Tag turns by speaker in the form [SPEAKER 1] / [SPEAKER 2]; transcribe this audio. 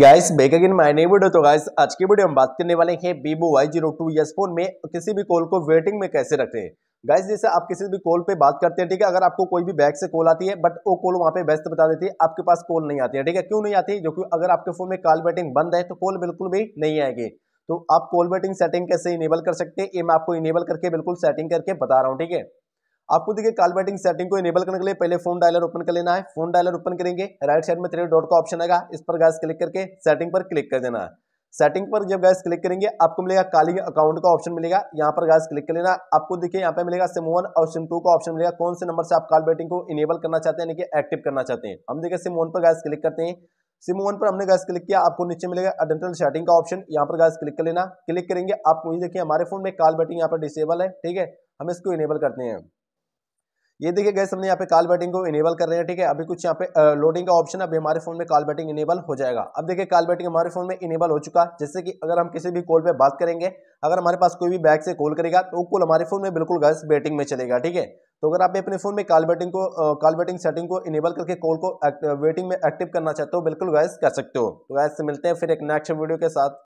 [SPEAKER 1] guys back again my नई video तो guys आज की वीडियो हम बात करने वाले हैं Vivo Y zero two S phone में किसी भी कॉल को वेटिंग में कैसे रखें गाइस जैसे आप किसी भी कॉल पे बात करते हैं ठीक है अगर आपको कोई भी बैग से कॉल आती है बट वो कॉल वहाँ पे व्यस्त बता देती है आपके पास कॉल नहीं आती है ठीक है क्यों नहीं आती जो कि अगर आपके फोन में कॉल वेटिंग बंद है तो कॉल बिल्कुल भी नहीं आएगी तो आप कॉल वेटिंग सेटिंग कैसे इनेबल कर सकते हैं ये मैं आपको इनेबल करके बिल्कुल सेटिंग करके बता रहा हूँ ठीक है आपको देखिए कॉल बैटिंग सेटिंग को इनेबल करने के लिए पहले फोन डायलर ओपन कर लेना है फोन डायलर ओपन करेंगे राइट साइड में थ्री डॉट का ऑप्शन आएगा इस पर गैस क्लिक करके सेटिंग पर क्लिक कर देना है सेटिंग पर जब गैस क्लिक करेंगे आपको मिलेगा कॉलिंग अकाउंट का ऑप्शन मिलेगा यहाँ पर गैस क्लिक कर लेना आपको देखिए यहाँ पे मिलेगा सिम वन और सिम टू का ऑप्शन मिलेगा कौन से नंबर से आप कॉल बैटिंग को इनेबल करना चाहते हैं यानी कि एक्टिव करना चाहते हैं हम देखिए सिम वन पर गैस क्लिक करते हैं सिम वन पर हमने गैस क्लिक किया आपको नीचे मिलेगा अडेंटल सेटिंग का ऑप्शन यहाँ पर गैस क्लिक कर लेना क्लिक करेंगे आप मुझे देखिए हमारे फोन में कॉल बैटिंग यहाँ पर डिसेबल है ठीक है हम इसको इनेबल करते हैं ये देखिए गैस हमने यहाँ पे कॉल बैटिंग को इनेबल कर रहे हैं ठीक है अभी कुछ यहाँ पे लोडिंग का ऑप्शन अभी हमारे फोन में कॉल बैटिंग इनेबल हो जाएगा अब देखिए कॉल बैटिंग हमारे फोन में इनेबल हो चुका जैसे कि अगर हम किसी भी कॉल पे बात करेंगे अगर हमारे पास कोई भी बैग से कॉल करेगा तो वो कॉल हमारे फोन में बिल्कुल गैस बैटिंग में चलेगा ठीक है तो अगर आप अपने फोन में कॉल बैटिंग को कॉल बैटिंग सेटिंग को इनेबल करके कॉल को वेटिंग में एक्टिव करना चाहते हो बिल्कुल गैस कर सकते हो तो गैस से मिलते हैं फिर एक नेक्स्ट वीडियो के साथ